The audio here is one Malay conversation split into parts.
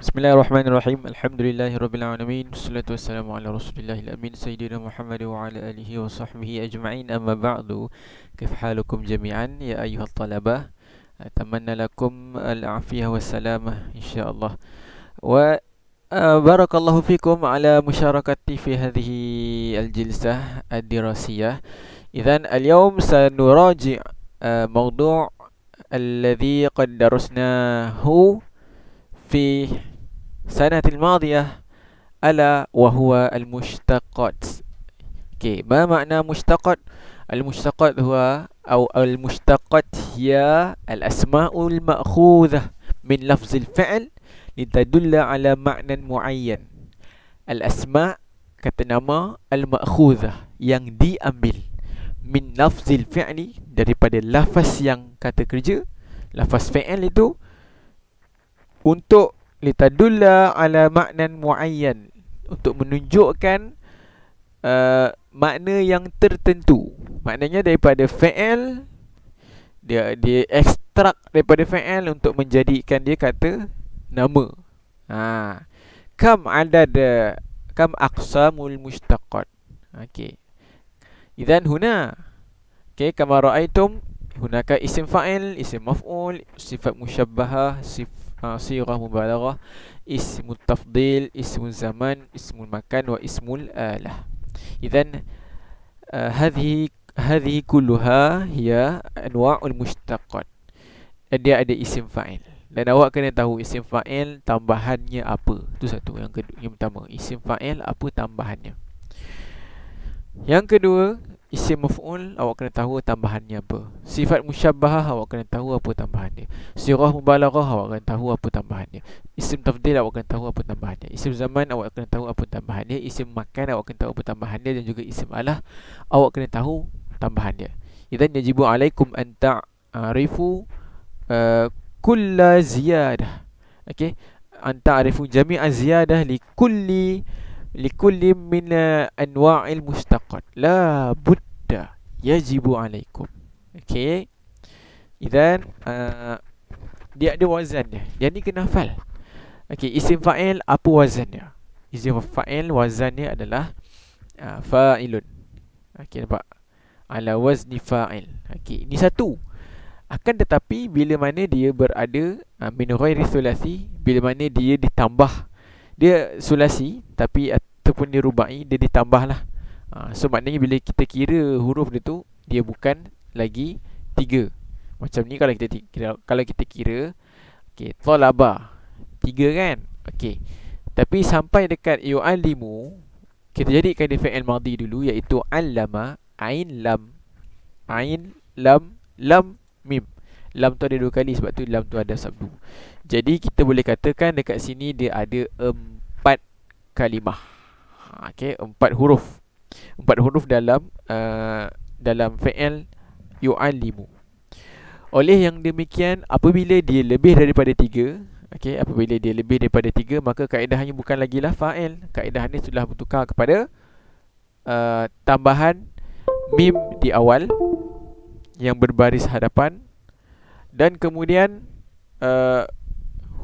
بسم الله الرحمن الرحيم الحمد لله رب العالمين والصلاة والسلام على رسول الله الأمين سيدنا محمد وعلى آله وصحبه أجمعين أما بعد كيف حالكم جميعا يا أيها الطلبة أتمنى لكم العافية والسلامة إن شاء الله و بارك الله فيكم على مشاركتي في هذه الجلسة الدراسية إذا اليوم سنراجع موضوع الذي قد درسناه في السنه الماضيه الا وهو المشتقات اوكي ما معنى مشتقات المشتقات هو او المشتقات هي الاسماء الماخوذه من لفظ الفعل لتدل على معنى معين الاسماء kata nama al-ma'khudhah yang diambil min lafzil fi'li daripada lafaz yang kata kerja lafaz fi'il itu untuk litadulla ala maknan muayyan untuk menunjukkan uh, makna yang tertentu maknanya daripada fa'al dia dia ekstrak daripada fa'al untuk menjadikan dia kata nama ha kam ada adad kam aqsamul mushtaqat okey idan huna okey kama raaitum hunaka isim fa'il isim maf'ul sifat musyabbahah sifat uh, sirah mubalarah ismul tafdil ismul zaman ismul makan wa ismul alah idzan eh, hadhi hadhi kulluha hiya anwa'ul mushtaqat dia ada isim fa'il dan awak kena tahu isim fa'il tambahannya apa tu satu yang kedua yang pertama isim fa'il apa tambahannya yang kedua Isim muf'ul awak kena tahu tambahannya apa. Sifat musyabbahah awak kena tahu apa tambahannya. Sirah mubalaghah awak kena tahu apa tambahannya. Isim tafdil awak kena tahu apa tambahannya. Isim zaman awak kena tahu apa tambahannya. Isim makan awak kena tahu apa tambahannya dan juga isim alah awak kena tahu tambahannya. Idzan yajibu alaikum an ta'rifu uh, eh, kulla ziyadah. Okey. An ta'rifu jami'a ziyadah li kulli likulli mina anwa'il mustaqad. la Buddha yajibu alaikum Okay, idan uh, dia ada wazan dia ni kena hafal Okay, isim fa'il apa wazan dia isim fa'il wazan dia adalah uh, fa'ilun Okay, nampak ala wazni fa'il Okay, ini satu akan tetapi bila mana dia berada uh, min ghairi bila mana dia ditambah dia sulasi tapi ataupun dia rubai dia ditambah lah ha, so maknanya bila kita kira huruf dia tu dia bukan lagi tiga macam ni kalau kita kira, kalau kita kira okey talaba tiga kan Okay, tapi sampai dekat yu'allimu kita jadikan dia fi'il madhi dulu iaitu allama ain lam ain lam lam mim Lam tu ada dua kali sebab tu lam tu ada sabdu Jadi kita boleh katakan dekat sini dia ada empat kalimah ha, Okay, empat huruf Empat huruf dalam uh, dalam fa'al limu. Oleh yang demikian, apabila dia lebih daripada tiga Okay, apabila dia lebih daripada tiga Maka kaedahannya bukan lagi lah fa'al Kaedahannya sudah bertukar kepada uh, Tambahan mim di awal yang berbaris hadapan dan kemudian uh,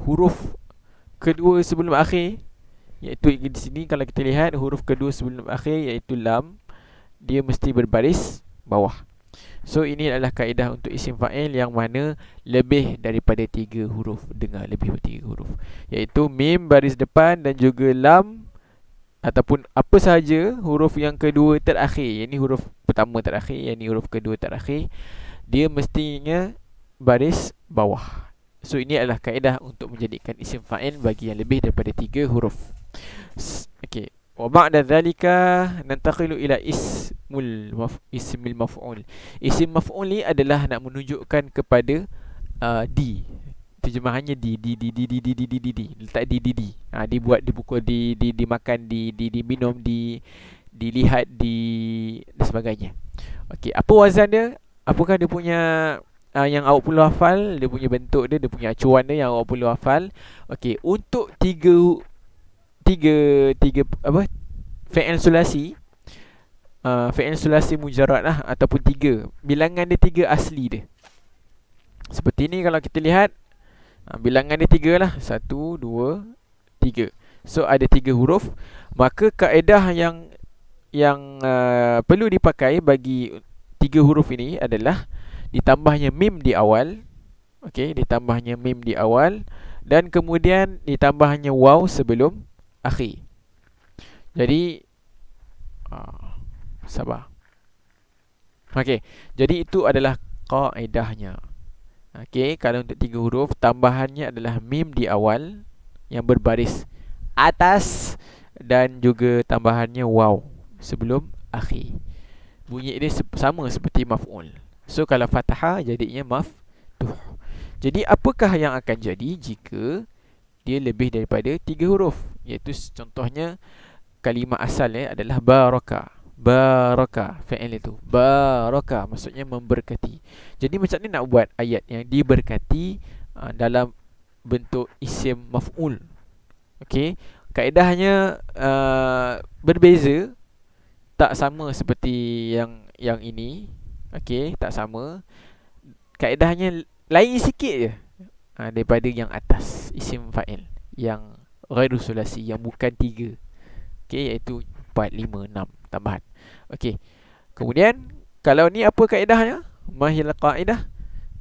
huruf kedua sebelum akhir iaitu di sini kalau kita lihat huruf kedua sebelum akhir iaitu lam dia mesti berbaris bawah. So ini adalah kaedah untuk isim fa'il yang mana lebih daripada tiga huruf dengar lebih daripada tiga huruf iaitu mim baris depan dan juga lam ataupun apa sahaja huruf yang kedua terakhir. Ini huruf pertama terakhir, ini huruf kedua terakhir. Dia mestinya baris bawah. So ini adalah kaedah untuk menjadikan isim fa'il bagi yang lebih daripada tiga huruf. Okey. Wa ba'da dhalika nantaqilu ila ismul waf, ismil maf'ul. Isim maf'ul ni adalah nak menunjukkan kepada uh, di. Terjemahannya di di di di di di di di di. Letak di di di. Di ha, dibuat dipukul di di dimakan di di diminum di di di di dan sebagainya. Okey, apa wazan dia? Apakah dia punya uh, yang awak perlu hafal, dia punya bentuk dia, dia punya acuan dia yang awak perlu hafal. Okey, untuk tiga tiga tiga apa? fi'il sulasi uh, ah, fi'il sulasi mujarrad lah ataupun tiga. Bilangan dia tiga asli dia. Seperti ni kalau kita lihat uh, bilangan dia tiga lah. Satu, dua, tiga. So ada tiga huruf. Maka kaedah yang yang uh, perlu dipakai bagi tiga huruf ini adalah ditambahnya mim di awal okey ditambahnya mim di awal dan kemudian ditambahnya waw sebelum akhir jadi ah, sabar okey jadi itu adalah kaedahnya okey kalau untuk tiga huruf tambahannya adalah mim di awal yang berbaris atas dan juga tambahannya waw sebelum akhir bunyi dia sama seperti maf'ul So kalau fathah jadinya tuh. Jadi apakah yang akan jadi jika dia lebih daripada tiga huruf? Iaitu contohnya kalimah asalnya eh, adalah baraka. Baraka fi'il itu. Baraka maksudnya memberkati. Jadi macam ni nak buat ayat yang diberkati uh, dalam bentuk isim maf'ul. Okey. Kaedahnya uh, berbeza tak sama seperti yang yang ini Okey, tak sama. Kaedahnya lain sikit je. Ha, daripada yang atas isim fa'il yang ghairu sulasi yang bukan tiga. Okey, iaitu 4 5 6 tambahan. Okey. Kemudian kalau ni apa kaedahnya? Mahil kaedah.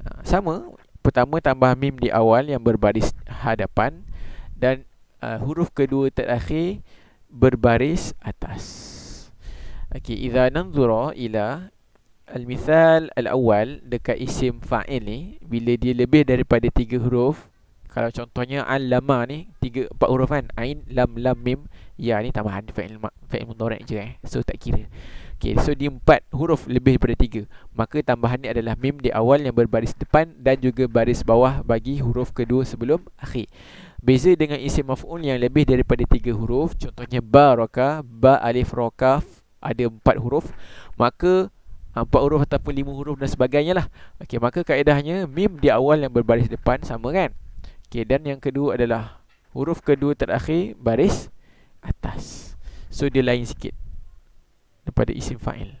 Ha, sama, pertama tambah mim di awal yang berbaris hadapan dan uh, huruf kedua terakhir berbaris atas. Okey, idza nanzura ila Al-Mithal al awal dekat isim fa'il ni Bila dia lebih daripada tiga huruf Kalau contohnya al-lama ni Tiga, empat huruf kan Ain, lam, lam, mim Ya ni tambahan fa'il, fa'il mudorek je eh So tak kira Okay, so di empat huruf lebih daripada tiga Maka tambahan ni adalah mim di awal yang berbaris depan Dan juga baris bawah bagi huruf kedua sebelum akhir Beza dengan isim maf'ul yang lebih daripada tiga huruf Contohnya ba, roka, ba, alif, roka Ada empat huruf Maka Ah, empat huruf ataupun lima huruf dan sebagainya lah. Okey, maka kaedahnya mim di awal yang berbaris depan sama kan? Okey, dan yang kedua adalah huruf kedua terakhir baris atas. So, dia lain sikit daripada isim fa'il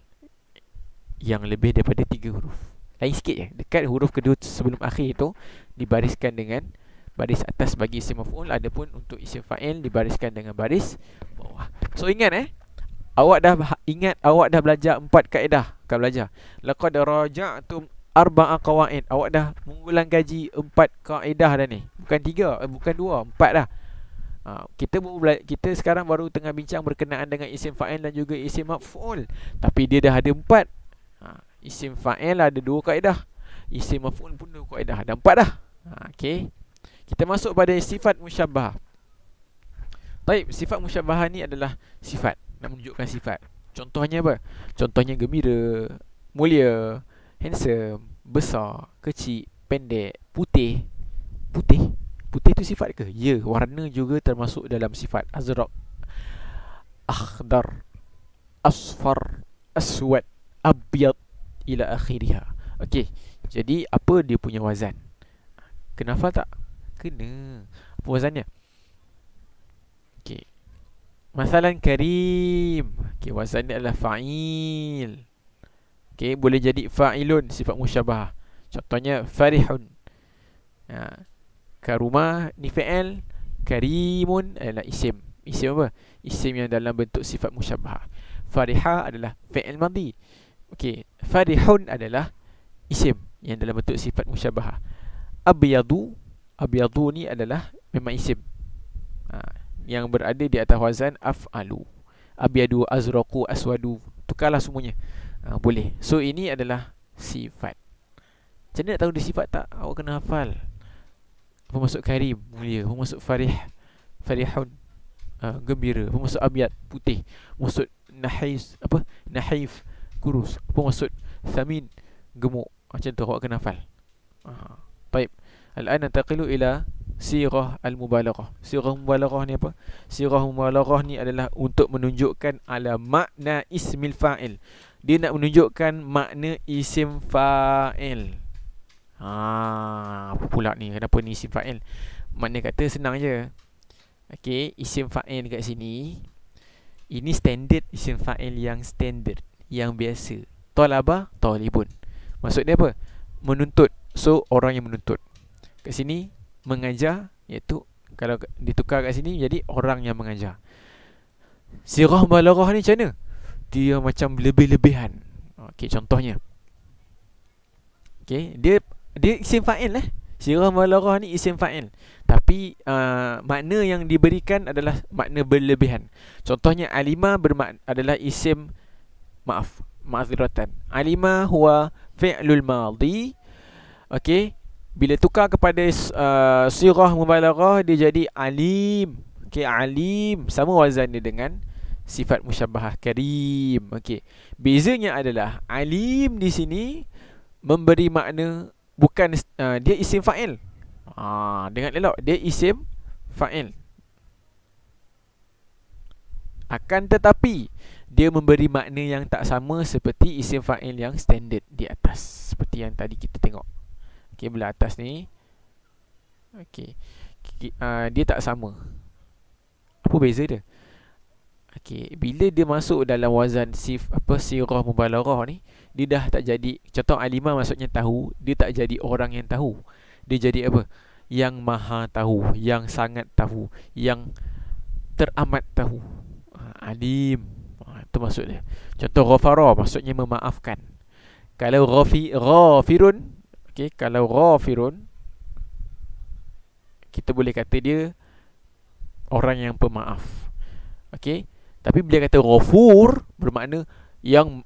yang lebih daripada tiga huruf. Lain sikit je. Dekat huruf kedua sebelum akhir itu dibariskan dengan baris atas bagi isim maf'ul. Adapun untuk isim fa'il dibariskan dengan baris bawah. So, ingat eh. Awak dah ingat awak dah belajar empat kaedah bukan belajar laqad raja'tum arba'a qawaid awak dah mengulang gaji empat kaedah dah ni bukan tiga eh, bukan dua empat dah ha, kita baru bela- kita sekarang baru tengah bincang berkenaan dengan isim fa'il dan juga isim maf'ul tapi dia dah ada empat ha, isim fa'il ada dua kaedah isim maf'ul pun dua kaedah ada empat dah ha, okey kita masuk pada sifat musyabah. Baik, sifat musyabah ni adalah sifat Nak menunjukkan sifat Contohnya apa? Contohnya gembira, mulia, handsome, besar, kecil, pendek, putih. Putih? Putih tu sifat ke? Ya, warna juga termasuk dalam sifat azrak. Akhdar, asfar, aswad, abiyat ila akhiriha. Okey, jadi apa dia punya wazan? Kenapa tak? Kena. Apa wazannya? Masalan karim okay, Wazan ni adalah fa'il Okey, Boleh jadi fa'ilun Sifat musyabah Contohnya farihun ha. Karumah ni fa'il Karimun adalah isim Isim apa? Isim yang dalam bentuk sifat musyabah Fariha adalah fa'il madhi Okey, Farihun adalah isim Yang dalam bentuk sifat musyabah Abiyadu Abiyadu ni adalah memang isim Haa yang berada di atas wazan af'alu abyadu azraqu aswadu tukarlah semuanya ha, boleh so ini adalah sifat macam mana nak tahu dia sifat tak awak kena hafal masuk karim mulia masuk farih farihun ha, gembira masuk abyad putih pemasuk nahis apa nahif kurus masuk thamin gemuk macam tu awak kena hafal ha, baik الآن ننتقل إلى sirah al-mubalaghah. Sirah mubalaghah ni apa? Sirah mubalaghah ni adalah untuk menunjukkan ala makna ismil fa'il. Dia nak menunjukkan makna isim fa'il. Ha, apa pula ni? Kenapa ni isim fa'il? Makna kata senang je. Okey, isim fa'il kat sini. Ini standard isim fa'il yang standard, yang biasa. Talaba, talibun. Maksud dia apa? Menuntut. So, orang yang menuntut. Kat sini, mengajar iaitu kalau ditukar kat sini jadi orang yang mengajar sirah balaghah ni macam mana dia macam lebih-lebihan okey contohnya okey dia dia isim fa'il lah sirah balaghah ni isim fa'il tapi uh, makna yang diberikan adalah makna berlebihan contohnya alima bermakna adalah isim maaf ma'dziratan alima huwa fi'lul madhi okey bila tukar kepada uh, sirah mubalaghah dia jadi alim okey alim sama wazan dia dengan sifat musyabbah karim okey bezanya adalah alim di sini memberi makna bukan uh, dia isim fa'il ha dengan elok dia isim fa'il akan tetapi dia memberi makna yang tak sama seperti isim fa'il yang standard di atas seperti yang tadi kita tengok Okey belah atas ni. Okey. Uh, dia tak sama. Apa beza dia? Okey, bila dia masuk dalam wazan sif apa sirah mubalarah ni, dia dah tak jadi contoh alimah maksudnya tahu, dia tak jadi orang yang tahu. Dia jadi apa? Yang maha tahu, yang sangat tahu, yang teramat tahu. Ah, alim. Ah, itu maksudnya. Contoh ghafara maksudnya memaafkan. Kalau ghafi ghafirun Okey, kalau ghafirun kita boleh kata dia orang yang pemaaf. Okey, tapi bila kata ghafur bermakna yang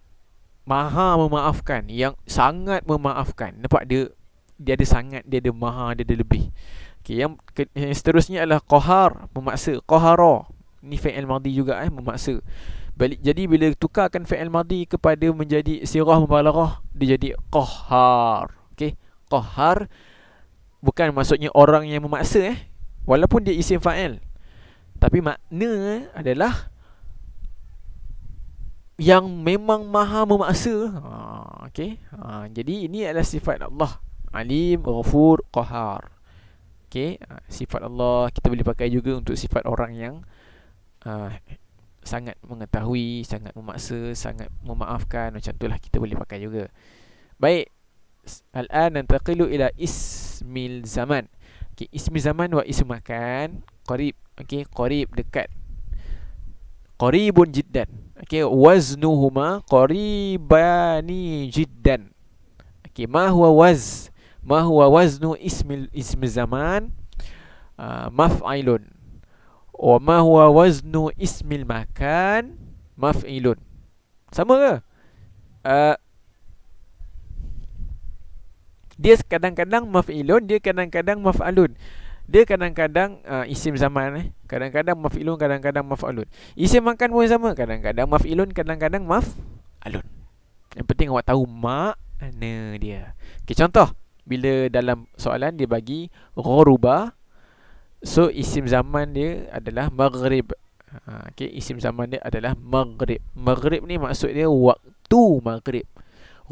maha memaafkan, yang sangat memaafkan. Nampak dia dia ada sangat, dia ada maha, dia ada lebih. Okey, yang, yang seterusnya adalah qahar, memaksa. Qahara ni fi'il madhi juga eh, memaksa. Balik, jadi bila tukarkan fi'il madhi kepada menjadi sirah mubalaghah, dia jadi qahar qahhar bukan maksudnya orang yang memaksa eh walaupun dia isim fa'il tapi makna adalah yang memang maha memaksa ha okey ha jadi ini adalah sifat Allah alim ghafur qahhar okey ha, sifat Allah kita boleh pakai juga untuk sifat orang yang uh, sangat mengetahui sangat memaksa sangat memaafkan macam itulah kita boleh pakai juga baik Al-an nantaqilu ila ismil zaman okay, Ismil zaman wa ismil makan Qarib okay, Qarib dekat Qaribun jiddan okay, Waznuhuma qaribani jiddan okay, Ma huwa waz Ma huwa waznu ismil ism zaman uh, Maf'ailun Wa ma huwa waznu ismil makan Maf'ilun Sama ke? Uh, dia kadang-kadang maf'ilun dia kadang-kadang maf'alun dia kadang-kadang uh, isim zaman eh kadang-kadang maf'ilun kadang-kadang maf'alun isim makan pun sama kadang-kadang maf'ilun kadang-kadang maf'alun yang penting awak tahu makna dia okey contoh bila dalam soalan dia bagi ghuruba so isim zaman dia adalah maghrib ha, okey isim zaman dia adalah maghrib maghrib ni maksud dia waktu maghrib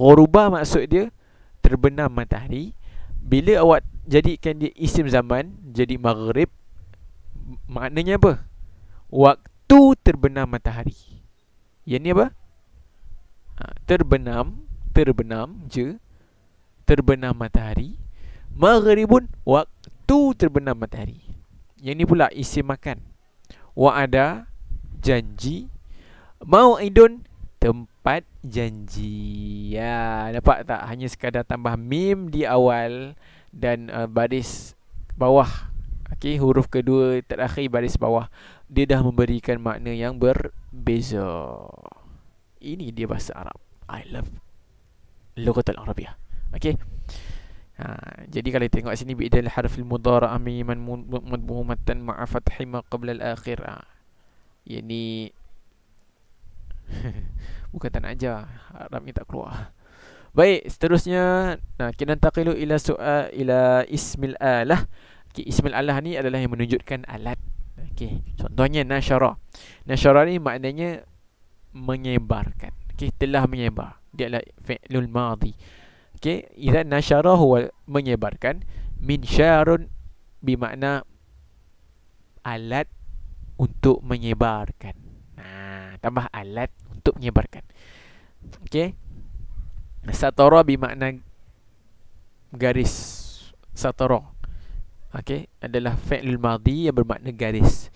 ghuruba maksud dia terbenam matahari bila awak jadikan dia isim zaman jadi maghrib maknanya apa waktu terbenam matahari yang ni apa ha, terbenam terbenam je terbenam matahari maghribun waktu terbenam matahari yang ni pula isim makan wa ada janji mau idun tempat dapat janji. Ya, nampak tak hanya sekadar tambah mim di awal dan uh, baris bawah. Okey, huruf kedua terakhir baris bawah dia dah memberikan makna yang berbeza. Ini dia bahasa Arab. I love lughatul Arabia. Okey. Ha, jadi kalau tengok sini bidal harfil mudhara amiman mudhumatan ma'a fathima qabla al-akhir. Ha, ini yani, Bukan tak nak ajar Harap ni tak keluar Baik, seterusnya nah, Kita nantakilu ila su'al ila ismil alah okay, Ismil alah ni adalah yang menunjukkan alat okay, Contohnya nasyara Nasyara ni maknanya Menyebarkan okay, Telah menyebar Dia adalah fi'lul madhi okay, Iza nasyara huwa menyebarkan Min syarun Bimakna Alat untuk menyebarkan nah, Tambah alat untuk menyebarkan. Okey. Satoro bermakna garis satoro. Okey, adalah fi'il madhi yang bermakna garis.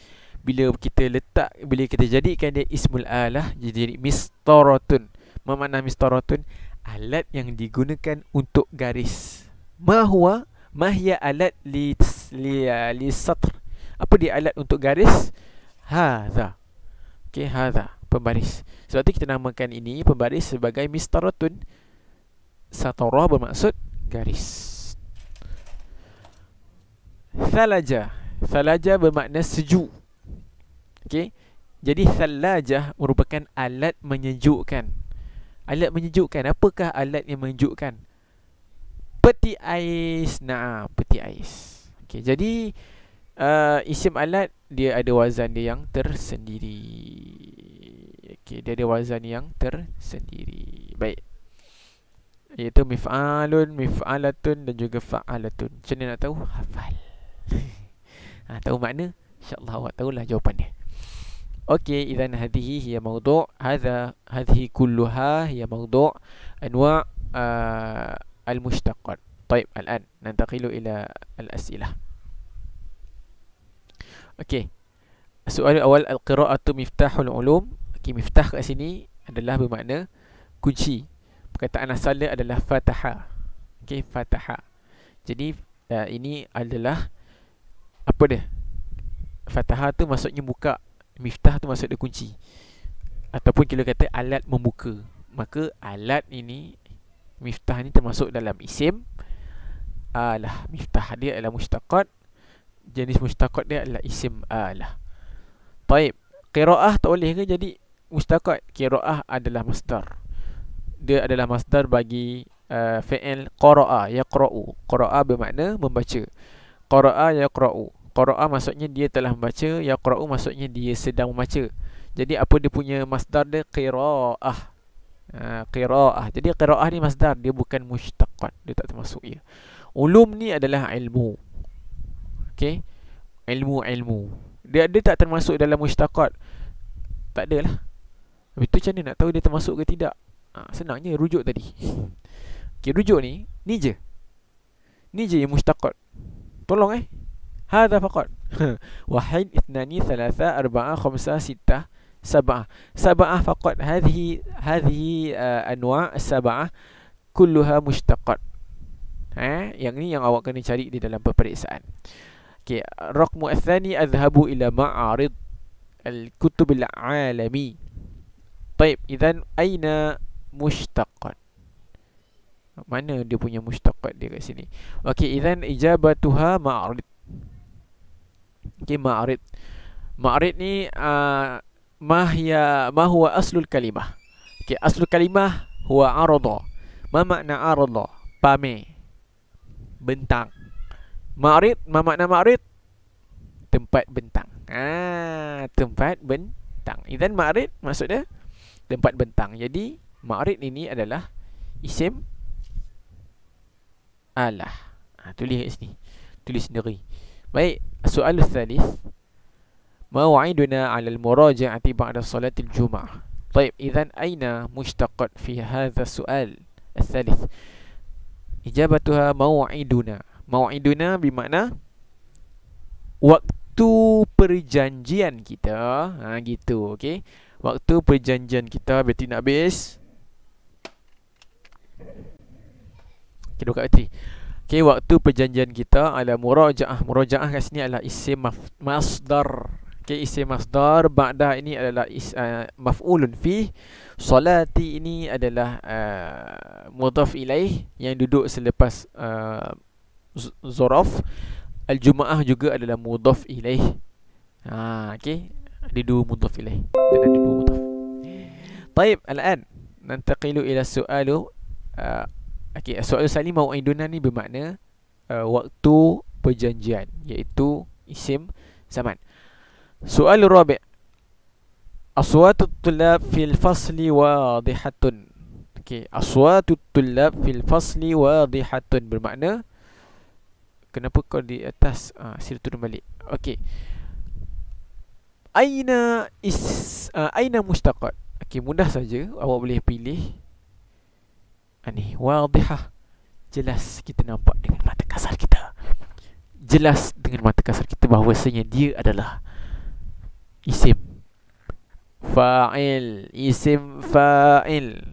Bila kita letak bila kita jadikan dia ismul alah jadi, jadi mistaratun. Memana mistaratun alat yang digunakan untuk garis. Mahwa mahya alat li li, ya, li satr. Apa dia alat untuk garis? Haza. Okey, Haza pembaris. Sebab itu kita namakan ini pembaris sebagai mistaratun. Satara bermaksud garis. Thalaja. Thalaja bermakna sejuk. Okay, Jadi thalaja merupakan alat menyejukkan. Alat menyejukkan. Apakah alat yang menyejukkan? Peti ais. Nah, peti ais. Okay, Jadi uh, isim alat dia ada wazan dia yang tersendiri. Okey, dia ada wazan yang tersendiri. Baik. Iaitu mif'alun, mif'alatun dan juga fa'alatun. Macam mana nak tahu? Hafal. ha, tahu makna? InsyaAllah awak tahulah jawapannya. Okey, izan hadihi hiya mawdu' hadha hadhi kulluha hiya mawdu' anwa' uh, al-mushtaqat. Baik, al-an. Nantakilu ila al-asilah. Okey. Soalan awal, al-qira'atu miftahul ulum. Okay, miftah kat sini adalah bermakna kunci. Perkataan asalnya adalah fataha. Okey, fataha. Jadi, uh, ini adalah apa dia? Fataha tu maksudnya buka. Miftah tu maksudnya kunci. Ataupun kita kata alat membuka. Maka alat ini, miftah ni termasuk dalam isim. Alah, miftah dia adalah mustaqat. Jenis mustaqat dia adalah isim alah. Baik, qiraah tak boleh ke jadi Mustaqad kiraah adalah masdar dia adalah masdar bagi uh, fi'il qaraa yaqra'u qaraa bermakna membaca qaraa yaqra'u qaraa maksudnya dia telah membaca yaqra'u maksudnya dia sedang membaca jadi apa dia punya masdar dia qiraah uh, qiraah jadi qiraah ni masdar dia bukan mustaqad. dia tak termasuk ya ulum ni adalah ilmu Okay, ilmu ilmu dia ada tak termasuk dalam mustaqad. tak adalah itu macam mana nak tahu dia termasuk ke tidak ha, Senangnya rujuk tadi Okay rujuk ni Ni je Ni je yang mustaqat Tolong eh Hada faqat Wahid itnani thalatha arba'ah khumsah sittah Sabah Sabah faqat Hadhi Hadhi uh, Anwa' Sabah Kulluha mustaqat Ha? Eh? Yang ni yang awak kena cari di dalam peperiksaan Okay Rokmu athani adhabu ila ma'arid Al-kutub al-alami Baik, idan aina mushtaqan. Mana dia punya mushtaqat dia kat sini? Okey, idan ijabatuha maarid. Okey, maarid, maarid ni a uh, mahya ma huwa aslul kalimah. Okey, aslul kalimah huwa arada. Ma makna arada? Pame. Bentang. Maarid, ma makna maarid Tempat bentang. Ah, tempat bentang. Idan maarid, maksudnya? tempat bentang. Jadi ma'rid ini adalah isim Alah, Ha, tulis kat sini. Tulis sendiri. Baik, soal ketiga. Mau'iduna 'ala al-muraja'ati ba'da solatil Jumu'ah. Baik, izan aina mushtaqat fi hadha soal ketiga. Ijabatuha mau'iduna. Mau'iduna bermakna waktu perjanjian kita. Ha gitu, okey. Waktu perjanjian kita bateri nak habis. Okey, dua kat bateri. Okey, waktu perjanjian kita ala muraja'ah. Muraja'ah kat sini adalah isim maf- masdar. Okey, isim masdar. Ba'da ini adalah is, uh, maf'ulun fi. Salati ini adalah uh, eh, mudaf ilaih yang duduk selepas uh, zorof. Al-Jumaah juga adalah mudaf ilaih. Ha, okey didu mudhaf ilaih dan didu mudhaf طيب الان ننتقل الى السؤال uh, okay, soal sekali mau'iduna ni bermakna uh, waktu perjanjian iaitu isim zaman soal rabi aswat tulab fil fasli wadihatun okey aswat at-tullab fil fasli wadihatun bermakna kenapa kau di atas ah sila turun balik okey aina is uh, aina mustaqat okey mudah saja awak boleh pilih ani ah, wadhiha jelas kita nampak dengan mata kasar kita jelas dengan mata kasar kita bahawasanya dia adalah isim fa'il isim fa'il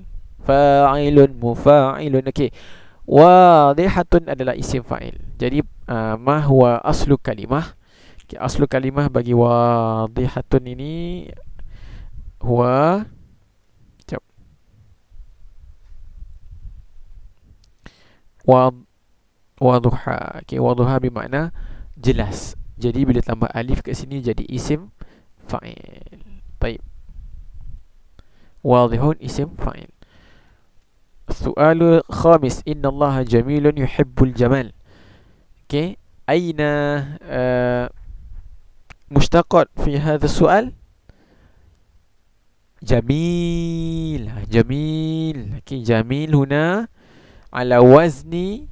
fa'ilun mufa'ilun okey wadhihatun adalah isim fa'il jadi uh, mahwa aslu kalimah Okay, aslu kalimah bagi wadihatun ini huwa jap. Wa waduha. Okay, waduha bermakna jelas. Jadi bila tambah alif kat sini jadi isim fa'il. Baik. Wadihun isim fa'il. Soal khamis Inna Allah jamilun yuhibbul jamal Okay Aina eh, mushtaqat fi hadha sual jamil jamil okay, jamil huna ala wazni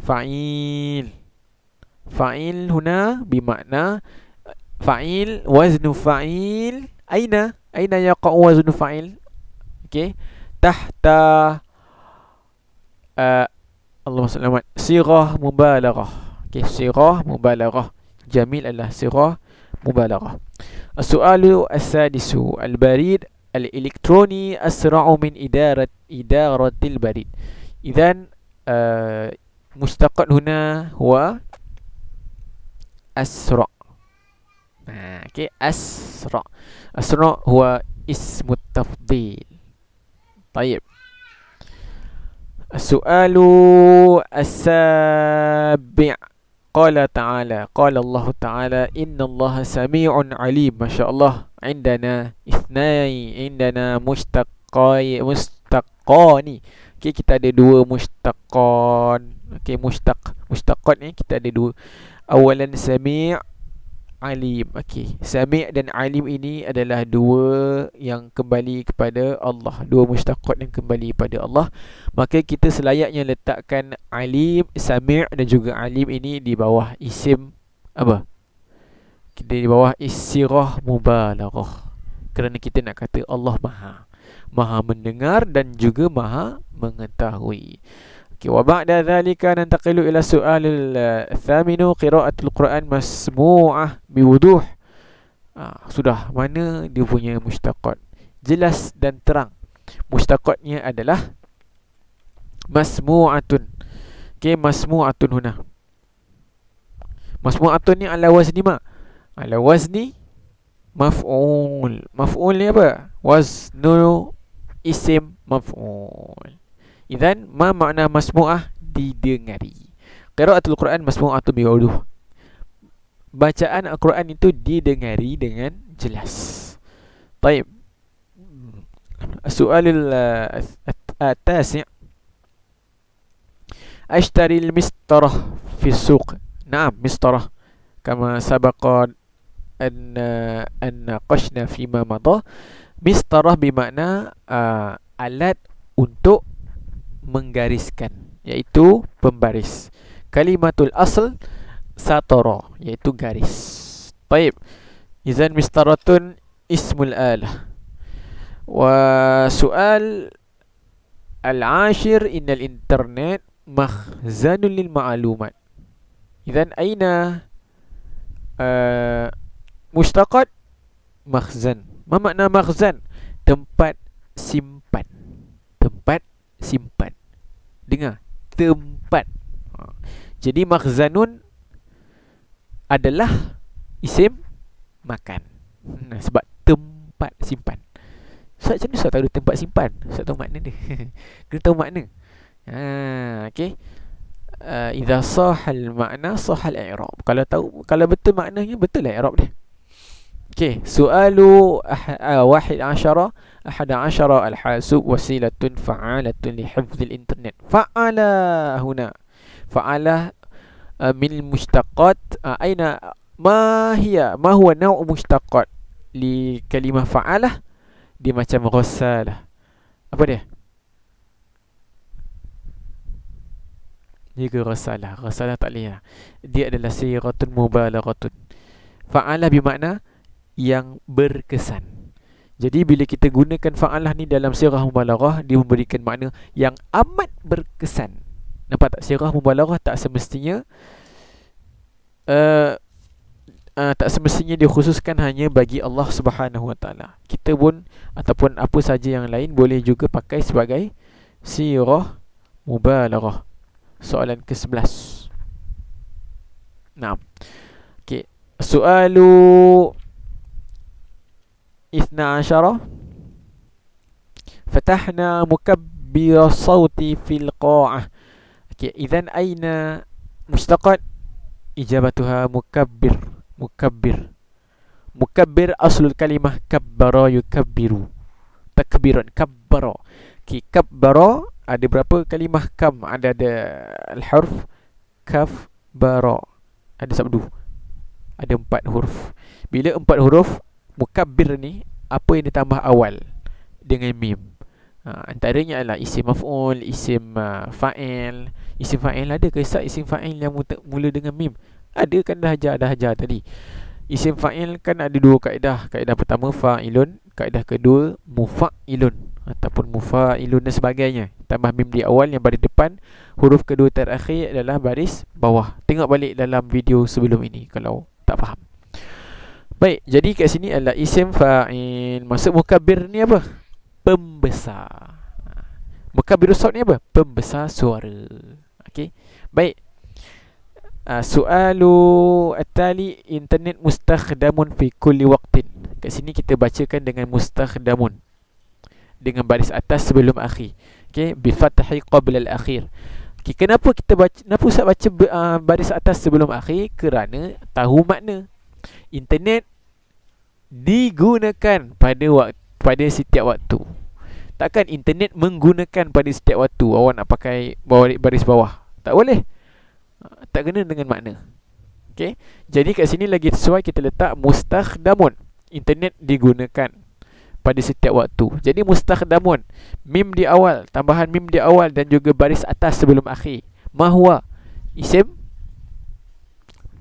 fa'il fa'il huna bermakna fa'il waznu fa'il aina aina yaqa'u waznu fa'il okey tahta uh, Allah sallallahu alaihi wasallam sirah mubalaghah okey sirah mubalaghah jamil adalah sirah مبالغة السؤال السادس البريد الإلكتروني أسرع من إدارة إدارة البريد إذا آه مشتق هنا هو أسرع أوكي أسرع أسرع هو اسم التفضيل طيب السؤال السابع قال تعالى قال الله تعالى إن الله سميع عليم ما شاء الله عندنا اثنان عندنا مشتقاي مشتقاني Okay, kita ada dua mushtaqan. Okay, mushtaq. Mushtaqan ni kita ada dua. Awalan sami' alim. Okey. Sami dan alim ini adalah dua yang kembali kepada Allah. Dua mustaqat yang kembali kepada Allah. Maka kita selayaknya letakkan alim, sami' dan juga alim ini di bawah isim apa? Kita di bawah istirah mubalaghah. Kerana kita nak kata Allah Maha. Maha mendengar dan juga Maha mengetahui. Okay, wa ba'da dhalika nantaqilu ila su'alil eh, thaminu qira'atul Qur'an masmu'ah bi wuduh. Ah, sudah, mana dia punya mushtaqat? Jelas dan terang. Mushtaqatnya adalah masmu'atun. Okay, masmu'atun huna. Masmu'atun ni ala wazni ma? Ala wazni maf'ul. Maf'ul ni apa? Waznu isim maf'ul. Izan, ma makna masmu'ah didengari. Qiraatul Quran masmu'ah tu biwuduh. Bacaan Al-Quran itu didengari dengan jelas. Baik. Soalan uh, atasi. Ashtari al-mistarah fi suq. Naam, mistarah. Kama sabakan an uh, an qashna fi ma mada mistarah bermakna uh, alat untuk menggariskan iaitu pembaris kalimatul asl satara iaitu garis baik izan mistaratun ismul alah wa soal al-ashir innal internet makhzanul lil ma'lumat idzan aina uh, eh, mustaqat makhzan ma makna makhzan tempat simpan tempat simpan Dengar Tempat ha. Jadi makzanun Adalah Isim Makan nah, Sebab tempat simpan Sebab macam mana saya tahu tempat simpan Saya tahu makna dia Kena tahu makna ha, Okay uh, ah, Iza sahal makna sahal Arab. Kalau tahu kalau betul maknanya Betul lah i'rab dia Okay Soalu ah, ah, Wahid asyara ahada asyara al-hasub wasilatun fa'alatun li hifzil internet fa'ala huna fa'ala uh, min mustaqat uh, aina ma hiya ma huwa naw' mustaqat li kalimah fa'alah di macam ghassalah apa dia Jika rasalah Rasalah tak boleh Dia adalah siratun mubalaghatun Fa'ala bermakna Yang berkesan jadi bila kita gunakan fa'alah ni dalam sirah mubalaghah dia memberikan makna yang amat berkesan. Nampak tak sirah mubalaghah tak semestinya uh, uh, tak semestinya dikhususkan hanya bagi Allah Subhanahu Wa Kita pun ataupun apa saja yang lain boleh juga pakai sebagai sirah mubalaghah. Soalan ke-11. Nah, Okey. Soalu Isna asyara Fatahna mukabbira sawti fil qa'ah Okay, izan aina mustaqad. Ijabatuha mukabbir Mukabbir Mukabbir aslul kalimah Kabbara yukabbiru Takbiran Kabbara Okay, kabbara Ada berapa kalimah kam Ada ada Al-harf Kaf Bara Ada sabdu Ada empat huruf Bila empat huruf mukabbir ni apa yang ditambah awal dengan mim ha, antaranya adalah isim maf'ul isim uh, fa'il isim fa'il ada ke sat isim fa'il yang mula dengan mim ada kan dah ajar dah ajar tadi isim fa'il kan ada dua kaedah kaedah pertama fa'ilun kaedah kedua mufa'ilun ataupun mufa'ilun dan sebagainya tambah mim di awal yang baris depan huruf kedua terakhir adalah baris bawah tengok balik dalam video sebelum ini kalau tak faham Baik, jadi kat sini adalah isim fa'il. Maksud mukabir ni apa? Pembesar. Mukabbir sawt ni apa? Pembesar suara. Okey. Baik. Uh, ah, soalu atali internet mustakhdamun fi kulli waqtin. Kat sini kita bacakan dengan mustakhdamun. Dengan baris atas sebelum akhir. Okey, bi qabla al-akhir. Okay, kenapa kita baca kenapa Ustaz baca uh, baris atas sebelum akhir? Kerana tahu makna internet digunakan pada waktu pada setiap waktu. Takkan internet menggunakan pada setiap waktu. Awak nak pakai bawah baris bawah. Tak boleh. Ah, tak kena dengan makna. Okey. Jadi kat sini lagi sesuai kita letak mustakhdamun. Internet digunakan pada setiap waktu. Jadi mustakhdamun mim di awal, tambahan mim di awal dan juga baris atas sebelum akhir. Mahwa isim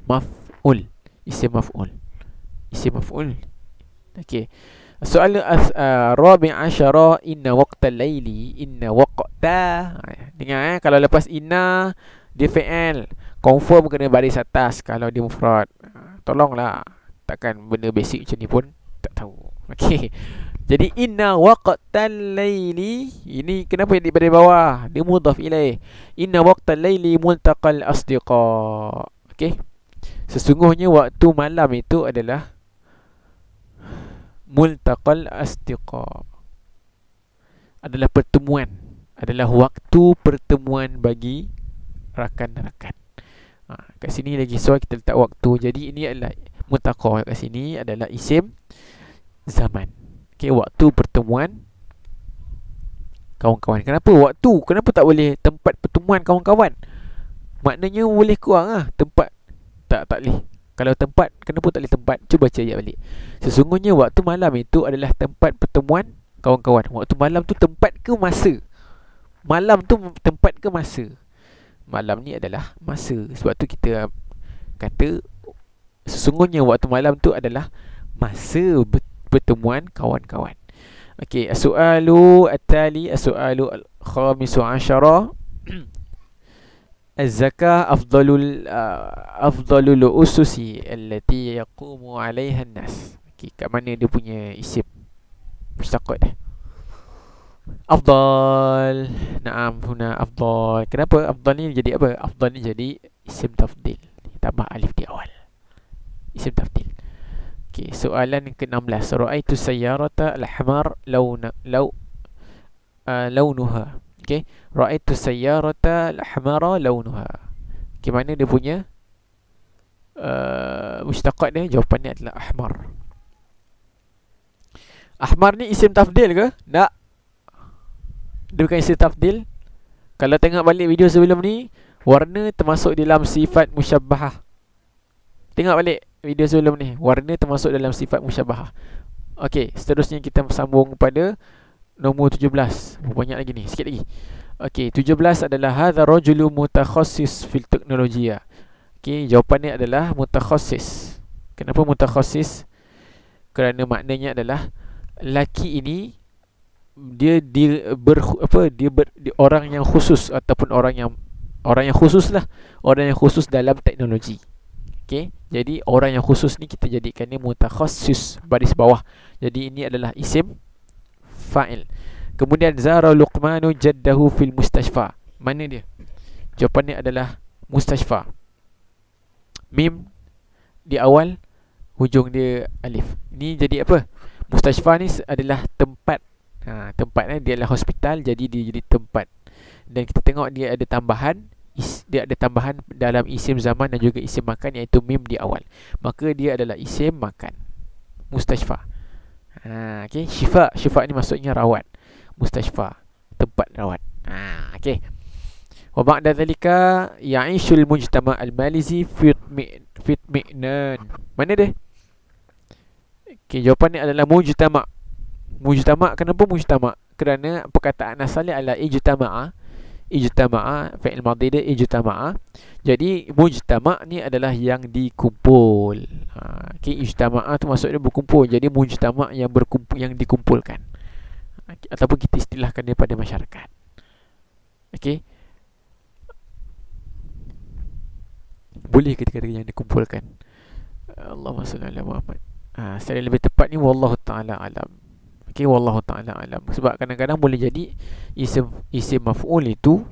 maf'ul isim maf'ul isim maf'ul okey soalan uh, rabi asyara inna waqta laili inna waqta dengar eh kalau lepas inna dia fa'al confirm kena baris atas kalau dia mufrad tolonglah takkan benda basic macam ni pun tak tahu okey jadi inna waqtal laili ini kenapa yang di bawah dia mudhaf ilaih inna waqtal laili multaqal asdiqa okey Sesungguhnya waktu malam itu adalah Multaqal astiqa Adalah pertemuan Adalah waktu pertemuan bagi rakan-rakan ha, Kat sini lagi so kita letak waktu Jadi ini adalah Multaqal kat sini adalah isim zaman okay, Waktu pertemuan Kawan-kawan Kenapa waktu? Kenapa tak boleh tempat pertemuan kawan-kawan? Maknanya boleh kurang lah Tempat tak tak boleh kalau tempat kenapa tak boleh tempat cuba baca ayat balik sesungguhnya waktu malam itu adalah tempat pertemuan kawan-kawan waktu malam tu tempat ke masa malam tu tempat ke masa malam ni adalah masa sebab tu kita kata sesungguhnya waktu malam tu adalah masa pertemuan kawan-kawan okey soalu atali soalu al-khamisu Az-zakah afdalul uh, afdalul ususi allati yaqumu 'alayha an-nas. Okey, kat mana dia punya isim? Mustaqad. Eh. Afdal. Naam huna afdal. Kenapa afdal ni jadi apa? Afdal ni jadi isim tafdil. Tambah alif di awal. Isim tafdil. Okey, soalan yang ke-16. Ra'aitu sayyarata al-ahmar launa law uh, launuha. Okay. Ra'aitu sayyarata al-ahmara launuha. Okay, mana dia punya? Uh, eh, mustaqat dia jawapannya adalah ahmar. Ahmar ni isim tafdil ke? Tak. Dia bukan isim tafdil. Kalau tengok balik video sebelum ni, warna termasuk dalam sifat musyabbah. Tengok balik video sebelum ni, warna termasuk dalam sifat musyabbah. Okey, seterusnya kita sambung kepada nombor 17. Berapa banyak lagi ni? Sikit lagi. Okey, 17 adalah hadha rojulu mutakhassis fil teknologi. Okey, jawapan ni adalah mutakhassis. Kenapa mutakhassis? Kerana maknanya adalah laki ini dia di ber, apa dia ber, di, orang yang khusus ataupun orang yang orang yang khusus lah orang yang khusus dalam teknologi okey jadi orang yang khusus ni kita jadikan dia mutakhassis baris bawah jadi ini adalah isim fa'il Kemudian Zara Luqmanu jaddahu fil Mustajfa. Mana dia? Jawapannya adalah Mustajfa. Mim Di awal Hujung dia alif Ini jadi apa? Mustajfa ni adalah tempat ha, Tempat eh? dia adalah hospital Jadi dia jadi tempat Dan kita tengok dia ada tambahan Dia ada tambahan dalam isim zaman dan juga isim makan Iaitu mim di awal Maka dia adalah isim makan Mustajfa ha, okay. Syifa Syifa ni maksudnya rawat Mustashfa Tempat rawat ha, Okay Wa ba'da thalika Ya'ishul mujtama' al-malizi Fitmi'nan Mana dia? Okay, jawapan ni adalah mujtama' Mujtama' kenapa mujtama' Kerana perkataan asalnya adalah Ijtama'ah ijtama'a fi'il madhi dia ijtama'a jadi mujtama' ni adalah yang dikumpul ha okay, ijtama'a tu maksudnya berkumpul jadi mujtama' yang berkumpul yang dikumpulkan okay, ha, ataupun kita istilahkan dia pada masyarakat okey boleh kita kata yang dikumpulkan Allahumma salli ala Muhammad ha, secara lebih tepat ni wallahu taala alam Okey wallahu taala alam. Sebab kadang-kadang boleh jadi isim isim maf'ul itu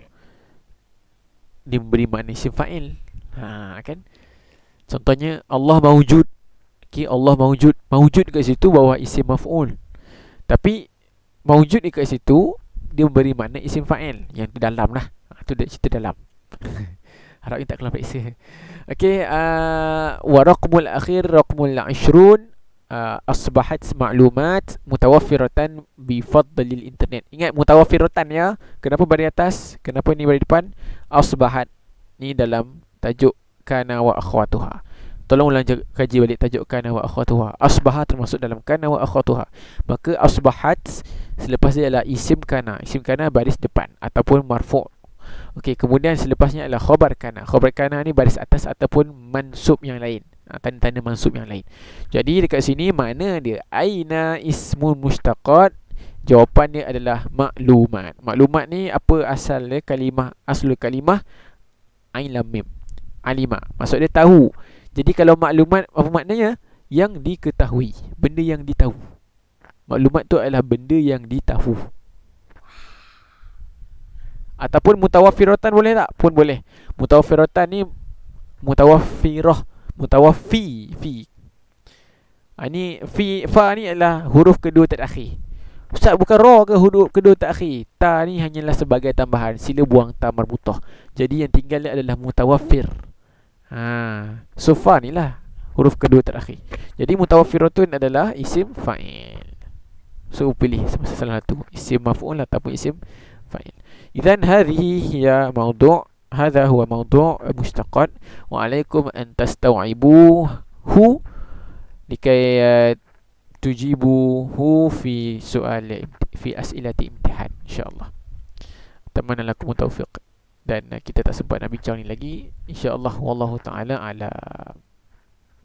diberi makna isim fa'il. Ha kan? Contohnya Allah mawujud. Okey Allah mawujud. Mawujud dekat situ bawa isim maf'ul. Tapi mawujud dekat situ dia beri makna isim fa'il yang di dalam lah. Ha, itu dia cerita dalam. Harap ni tak kelam peksa. Okey, uh, ah, waraqmul akhir, raqmul 20 uh, asbahat maklumat mutawaffiratan bi fadlil internet. Ingat mutawaffiratan ya. Kenapa bari atas? Kenapa ni bari depan? Asbahat ni dalam tajuk kana wa akhwatuha. Tolong ulang kaji balik tajuk kana wa akhwatuha. Asbahat termasuk dalam kana wa akhwatuha. Maka asbahat selepas dia adalah isim kana. Isim kana baris depan ataupun marfu'. Okey, kemudian selepasnya adalah khabar kana. Khabar kana ni baris atas ataupun mansub yang lain. Ah, tanda-tanda mansub yang lain. Jadi dekat sini mana dia? Aina ismun mushtaqat? Jawapannya adalah maklumat. Maklumat ni apa asalnya kalimah aslul kalimah ain lam mim. Alima. Maksud dia tahu. Jadi kalau maklumat apa maknanya? Yang diketahui, benda yang ditahu. Maklumat tu adalah benda yang ditahu. Ataupun mutawafiratan boleh tak? Pun boleh. Mutawafiratan ni mutawafirah. Mutawafi, fi ah, ini fi fa ni adalah huruf kedua terakhir Ustaz bukan roh ke huruf kedua terakhir Ta ni hanyalah sebagai tambahan Sila buang ta marbutoh Jadi yang tinggal ni adalah mutawafir ha. So fa ni lah Huruf kedua terakhir Jadi mutawafiratun adalah isim fa'il So pilih sama-sama satu Isim maf'ul ataupun isim fa'il Izan hadhi ya maudu' هذا هو موضوع مشتقات وعليكم أن تستوعبوه لكي تجيبوه في سؤال في أسئلة امتحان إن شاء الله أتمنى لكم التوفيق dan kita tak sempat nak bincang ni lagi insyaallah wallahu taala ala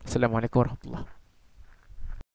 assalamualaikum warahmatullahi